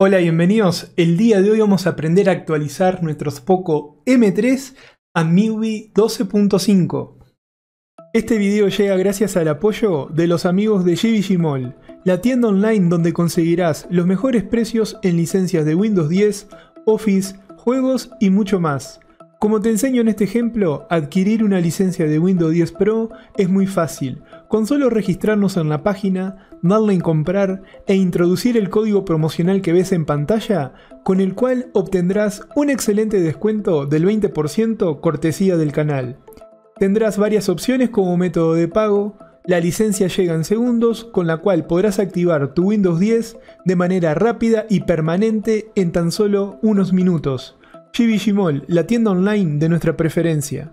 Hola, bienvenidos. El día de hoy vamos a aprender a actualizar nuestros Poco M3 a MIUI 12.5. Este video llega gracias al apoyo de los amigos de Mall, la tienda online donde conseguirás los mejores precios en licencias de Windows 10, Office, juegos y mucho más. Como te enseño en este ejemplo, adquirir una licencia de Windows 10 Pro es muy fácil, con solo registrarnos en la página, darle en comprar e introducir el código promocional que ves en pantalla, con el cual obtendrás un excelente descuento del 20% cortesía del canal. Tendrás varias opciones como método de pago, la licencia llega en segundos, con la cual podrás activar tu Windows 10 de manera rápida y permanente en tan solo unos minutos. GBG la tienda online de nuestra preferencia.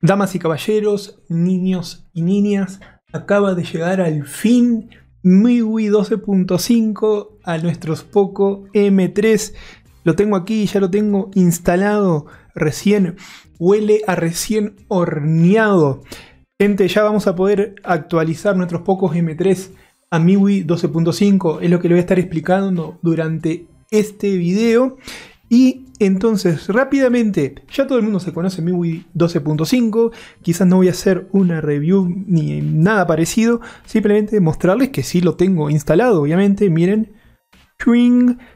Damas y caballeros, niños y niñas, acaba de llegar al fin MIUI 12.5 a nuestros Poco M3. Lo tengo aquí, ya lo tengo instalado recién. Huele a recién horneado. Gente, ya vamos a poder actualizar nuestros Pocos M3 a MIUI 12.5. Es lo que le voy a estar explicando durante este video. Y entonces, rápidamente, ya todo el mundo se conoce Wii 12.5, quizás no voy a hacer una review ni nada parecido, simplemente mostrarles que sí lo tengo instalado, obviamente, miren.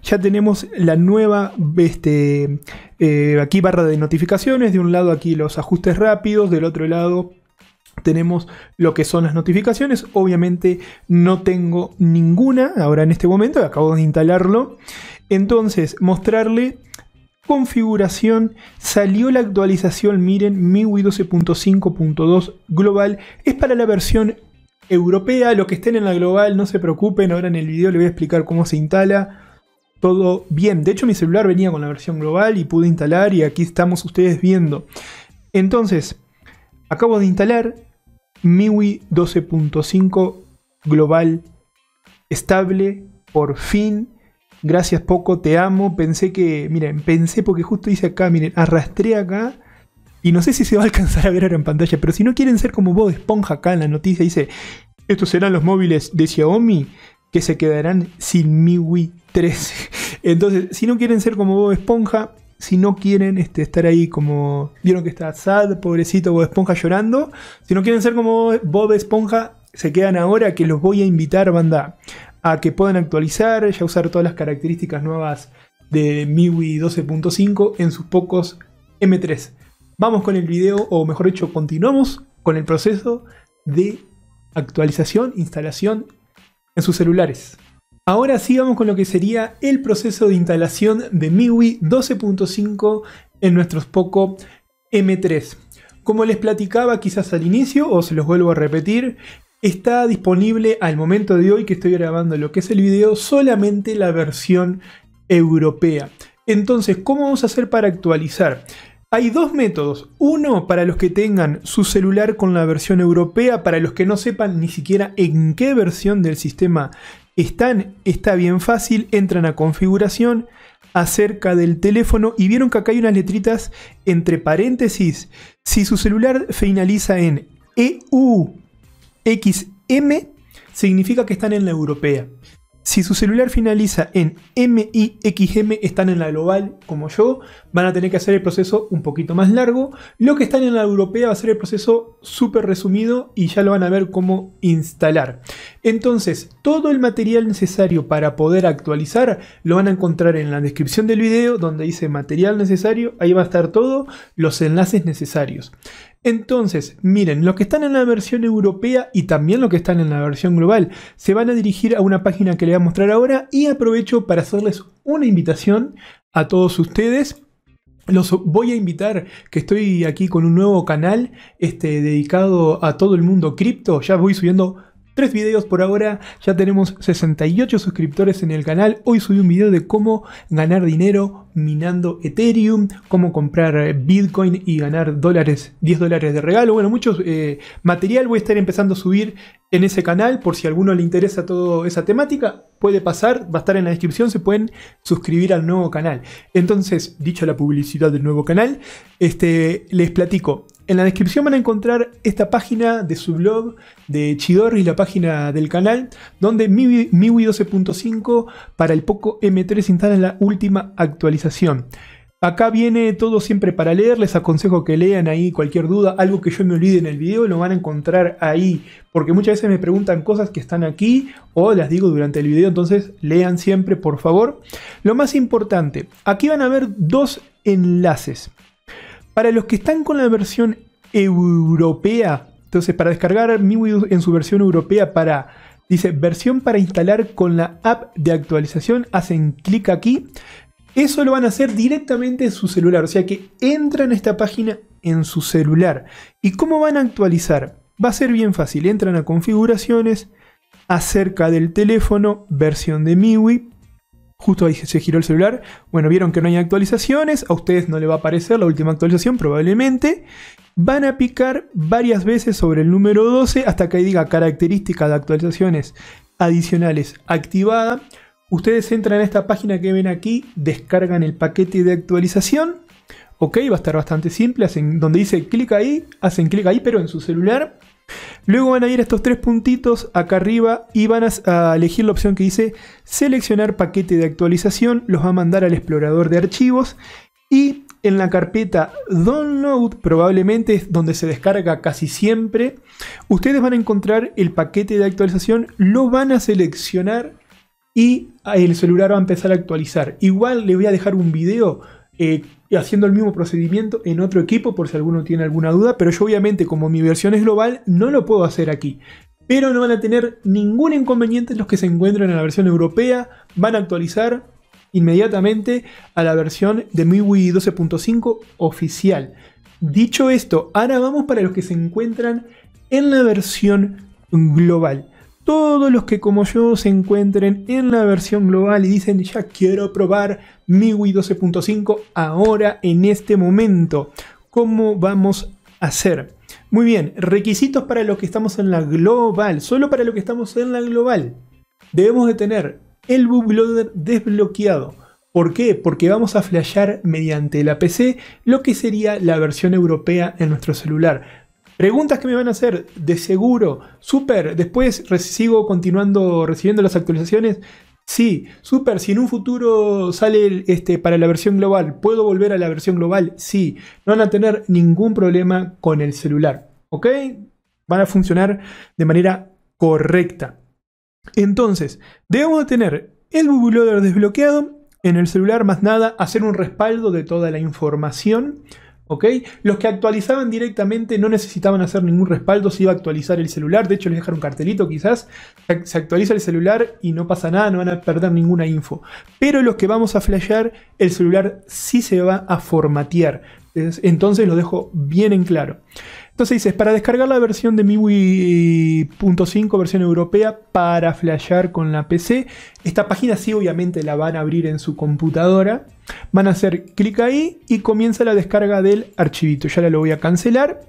Ya tenemos la nueva, este, eh, aquí barra de notificaciones, de un lado aquí los ajustes rápidos, del otro lado tenemos lo que son las notificaciones. Obviamente no tengo ninguna ahora en este momento, acabo de instalarlo. Entonces, mostrarle configuración, salió la actualización, miren, MIUI 12.5.2 global, es para la versión europea, lo que estén en la global no se preocupen, ahora en el video les voy a explicar cómo se instala todo bien. De hecho, mi celular venía con la versión global y pude instalar y aquí estamos ustedes viendo. Entonces, acabo de instalar, MIUI 12.5 global estable, por fin. Gracias poco, te amo. Pensé que, miren, pensé porque justo dice acá, miren, arrastré acá. Y no sé si se va a alcanzar a ver ahora en pantalla, pero si no quieren ser como vos esponja acá en la noticia, dice, estos serán los móviles de Xiaomi que se quedarán sin MIUI 13. Entonces, si no quieren ser como vos Esponja, si no quieren este, estar ahí como. Vieron que está sad, pobrecito Bob Esponja llorando. Si no quieren ser como Bob Esponja, se quedan ahora que los voy a invitar, banda, a que puedan actualizar, ya usar todas las características nuevas de MIUI 12.5 en sus pocos M3. Vamos con el video, o mejor dicho, continuamos con el proceso de actualización, instalación en sus celulares. Ahora sí vamos con lo que sería el proceso de instalación de MIUI 12.5 en nuestros Poco M3. Como les platicaba quizás al inicio, o se los vuelvo a repetir, está disponible al momento de hoy que estoy grabando lo que es el video solamente la versión europea. Entonces, ¿cómo vamos a hacer para actualizar? Hay dos métodos. Uno para los que tengan su celular con la versión europea, para los que no sepan ni siquiera en qué versión del sistema están, está bien fácil, entran a configuración, acerca del teléfono y vieron que acá hay unas letritas entre paréntesis. Si su celular finaliza en EUXM, significa que están en la europea. Si su celular finaliza en MIXM, están en la global como yo, van a tener que hacer el proceso un poquito más largo. Lo que están en la europea va a ser el proceso súper resumido y ya lo van a ver cómo instalar. Entonces, todo el material necesario para poder actualizar lo van a encontrar en la descripción del video donde dice material necesario, ahí va a estar todo, los enlaces necesarios. Entonces, miren, los que están en la versión europea y también los que están en la versión global se van a dirigir a una página que les voy a mostrar ahora y aprovecho para hacerles una invitación a todos ustedes. Los voy a invitar que estoy aquí con un nuevo canal este, dedicado a todo el mundo cripto. Ya voy subiendo Tres videos por ahora, ya tenemos 68 suscriptores en el canal. Hoy subí un video de cómo ganar dinero minando Ethereum, cómo comprar eh, Bitcoin y ganar dólares, 10 dólares de regalo. Bueno, mucho eh, material voy a estar empezando a subir en ese canal por si a alguno le interesa toda esa temática. Puede pasar, va a estar en la descripción, se pueden suscribir al nuevo canal. Entonces, dicho la publicidad del nuevo canal, este, les platico. En la descripción van a encontrar esta página de su blog de Chidorri, la página del canal, donde Mi 12.5 para el Poco M3 instala la última actualización. Acá viene todo siempre para leer, les aconsejo que lean ahí cualquier duda, algo que yo me olvide en el video lo van a encontrar ahí, porque muchas veces me preguntan cosas que están aquí o las digo durante el video, entonces lean siempre por favor. Lo más importante, aquí van a ver dos enlaces. Para los que están con la versión europea, entonces para descargar MIUI en su versión europea para Dice, versión para instalar con la app de actualización. Hacen clic aquí. Eso lo van a hacer directamente en su celular. O sea que entran a esta página en su celular. ¿Y cómo van a actualizar? Va a ser bien fácil. Entran a configuraciones, acerca del teléfono, versión de MIUI. Justo ahí se giró el celular. Bueno, vieron que no hay actualizaciones. A ustedes no le va a aparecer la última actualización, probablemente. Van a picar varias veces sobre el número 12 hasta que ahí diga características de actualizaciones adicionales activada. Ustedes entran a esta página que ven aquí, descargan el paquete de actualización. Ok, va a estar bastante simple. Hacen, donde dice clic ahí, hacen clic ahí, pero en su celular. Luego van a ir a estos tres puntitos acá arriba y van a, elegir la opción que dice seleccionar paquete de actualización. Los va a mandar al explorador de archivos y en la carpeta download probablemente es donde se descarga casi siempre. Ustedes van a encontrar el paquete de actualización, lo van a seleccionar y ah, el celular va a empezar a actualizar. Igual le voy a dejar un video eh, y haciendo el mismo procedimiento en otro equipo por si alguno tiene alguna duda, pero yo obviamente como mi versión es global no lo puedo hacer aquí. Pero no van a tener ningún inconveniente los que se encuentran en la versión europea, van a actualizar inmediatamente a la versión de MIUI 12.5 oficial. Dicho esto, ahora vamos para los que se encuentran en la versión global todos los que como yo se encuentren en la versión global y dicen ya quiero probar MIUI 12.5 ahora en este momento. ¿Cómo vamos a hacer? Muy bien, requisitos para los que estamos en la global, solo para los que estamos en la global. Debemos de tener el bootloader desbloqueado. ¿Por qué? Porque vamos a flashear mediante la PC lo que sería la versión europea en nuestro celular Preguntas que me van a hacer, de seguro. Super, después sigo continuando recibiendo las actualizaciones. Sí, super, si en un futuro sale este, para la versión global, ¿puedo volver a la versión global? Sí, no van a tener ningún problema con el celular, ¿ok? Van a funcionar de manera correcta. Entonces, debemos tener el Loader desbloqueado en el celular, más nada, hacer un respaldo de toda la información Ok, Los que actualizaban directamente no necesitaban hacer ningún respaldo, si iba a actualizar el celular, de hecho les dejaron un cartelito quizás, se actualiza el celular y no pasa nada, no van a perder ninguna info. Pero los que vamos a flashear, el celular sí se va a formatear, entonces lo dejo bien en claro. Entonces dices, para descargar la versión de MIUI.5, eh, versión europea, para flashear con la PC, esta página sí obviamente la van a abrir en su computadora. Van a hacer clic ahí y comienza la descarga del archivito. Ya la lo voy a cancelar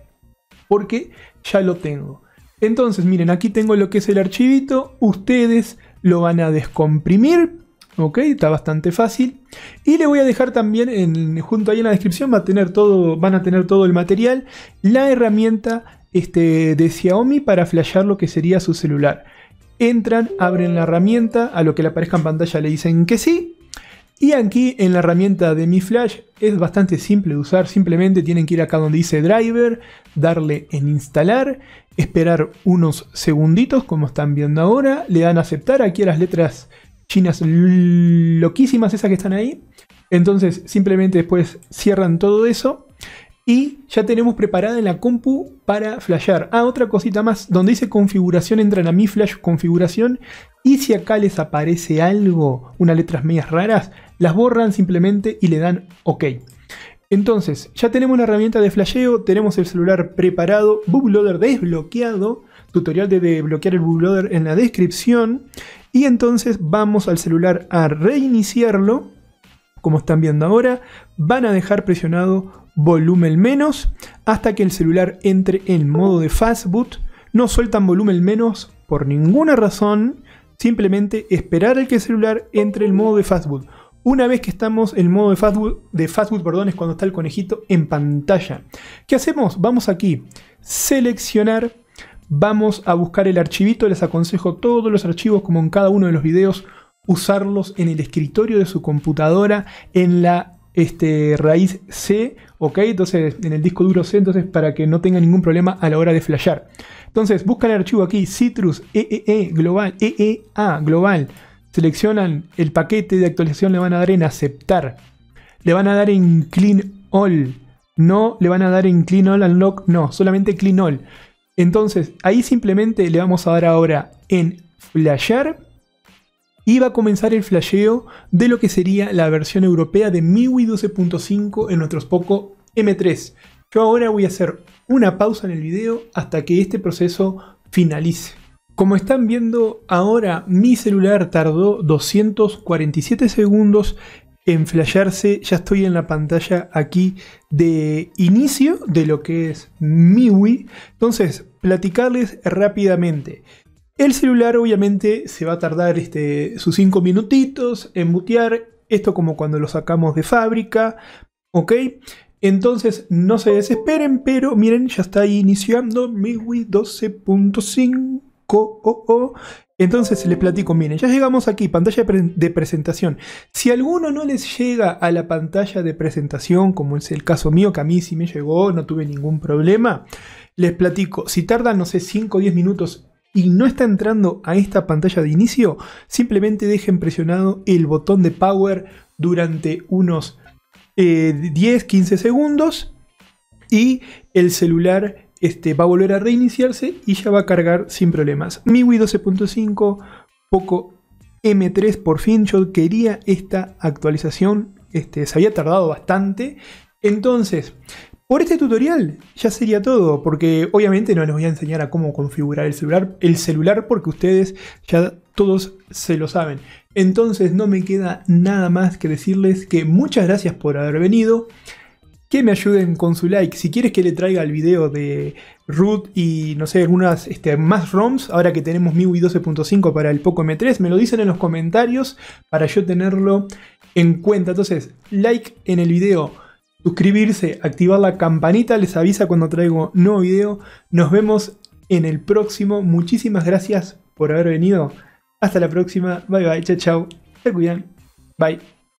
porque ya lo tengo. Entonces, miren, aquí tengo lo que es el archivito. Ustedes lo van a descomprimir Ok, está bastante fácil. Y le voy a dejar también junto ahí en la descripción, va a tener todo, van a tener todo el material, la herramienta este, de Xiaomi para flashear lo que sería su celular. Entran, abren la herramienta, a lo que le aparezca en pantalla le dicen que sí. Y aquí en la herramienta de Mi Flash es bastante simple de usar, simplemente tienen que ir acá donde dice driver, darle en instalar, esperar unos segunditos como están viendo ahora, le dan a aceptar, aquí a las letras chinas loquísimas esas que están ahí. Entonces simplemente después cierran todo eso y ya tenemos preparada en la compu para flashear. Ah, otra cosita más, donde dice configuración entran a mi flash configuración y si acá les aparece algo, unas letras medias raras, las borran simplemente y le dan OK. Entonces, ya tenemos la herramienta de flasheo, tenemos el celular preparado, bootloader desbloqueado, tutorial de desbloquear el bootloader en la descripción y entonces vamos al celular a reiniciarlo. Como están viendo ahora, van a dejar presionado volumen menos hasta que el celular entre en modo de fastboot. No sueltan volumen menos por ninguna razón. Simplemente esperar a que el celular entre en modo de fastboot. Una vez que estamos en modo de fastboot, de perdón, es cuando está el conejito en pantalla. ¿Qué hacemos? Vamos aquí, seleccionar Vamos a buscar el archivito, les aconsejo todos los archivos como en cada uno de los videos, usarlos en el escritorio de su computadora, en la este, raíz C, ok, entonces en el disco duro C, entonces para que no tenga ningún problema a la hora de flashear. Entonces buscan el archivo aquí, Citrus EEE e e, global, EEA global, seleccionan el paquete de actualización, le van a dar en aceptar, le van a dar en clean all, no le van a dar en clean all unlock, no, solamente clean all. Entonces, ahí simplemente le vamos a dar ahora en flashear y va a comenzar el flasheo de lo que sería la versión europea de MIUI 12.5 en nuestros Poco M3. Yo ahora voy a hacer una pausa en el video hasta que este proceso finalice. Como están viendo ahora mi celular tardó 247 segundos flasharse, Ya estoy en la pantalla aquí de inicio de lo que es MIUI. Entonces, platicarles rápidamente. El celular obviamente se va a tardar este, sus 5 minutitos en butear. Esto como cuando lo sacamos de fábrica. ¿Ok? Entonces no se desesperen, pero miren, ya está iniciando MIUI 12.5. Oh, oh. Entonces les platico, miren, ya llegamos aquí, pantalla de, presentación. Si alguno no les llega a la pantalla de presentación, como es el caso mío, que a mí sí me llegó, no tuve ningún problema, les platico, si tardan, no sé, 5 o 10 minutos y no está entrando a esta pantalla de inicio, simplemente dejen presionado el botón de power durante unos 10-15 eh, segundos y el celular este, va a volver a reiniciarse y ya va a cargar sin problemas. MIUI 12.5, Poco M3 por fin, yo quería esta actualización, este, se había tardado bastante. Entonces, por este tutorial ya sería todo, porque obviamente no les voy a enseñar a cómo configurar el celular, el celular porque ustedes ya todos se lo saben. Entonces no me queda nada más que decirles que muchas gracias por haber venido que me ayuden con su like. Si quieres que le traiga el video de root y no sé, algunas este, más ROMs, ahora que tenemos MIUI 12.5 para el Poco M3, me lo dicen en los comentarios para yo tenerlo en cuenta. Entonces, like en el video, suscribirse, activar la campanita, les avisa cuando traigo nuevo video. Nos vemos en el próximo. Muchísimas gracias por haber venido. Hasta la próxima. Bye bye. Chao, chao. Se cuidan. Bye.